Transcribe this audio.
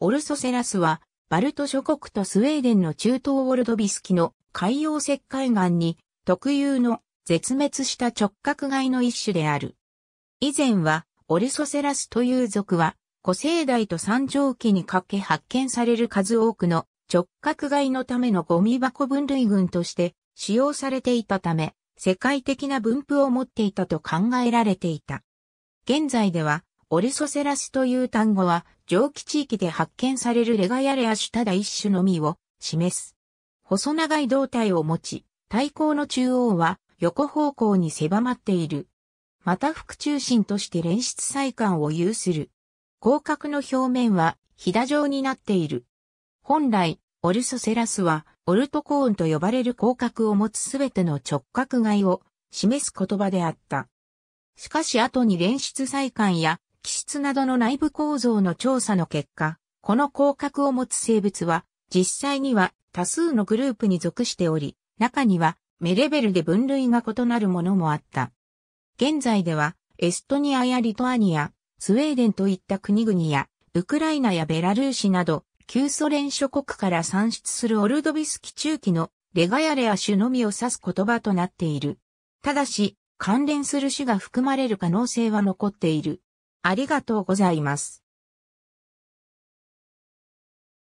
オルソセラスは、バルト諸国とスウェーデンの中東オルドビスキの海洋石灰岩に特有の絶滅した直角貝の一種である。以前は、オルソセラスという属は、古生代と三畳期にかけ発見される数多くの直角貝のためのゴミ箱分類群として使用されていたため、世界的な分布を持っていたと考えられていた。現在では、オルソセラスという単語は、蒸気地域で発見されるレガヤレア種ただ一種のみを示す。細長い胴体を持ち、対高の中央は横方向に狭まっている。また副中心として連出細管を有する。広角の表面はひだ状になっている。本来、オルソセラスは、オルトコーンと呼ばれる広角を持つすべての直角外を示す言葉であった。しかし後に連出細管や気質などの内部構造の調査の結果、この広角を持つ生物は、実際には多数のグループに属しており、中には目レベルで分類が異なるものもあった。現在では、エストニアやリトアニア、スウェーデンといった国々や、ウクライナやベラルーシなど、旧ソ連諸国から産出するオルドビス基中期のレガヤレア種のみを指す言葉となっている。ただし、関連する種が含まれる可能性は残っている。ありがとうございます。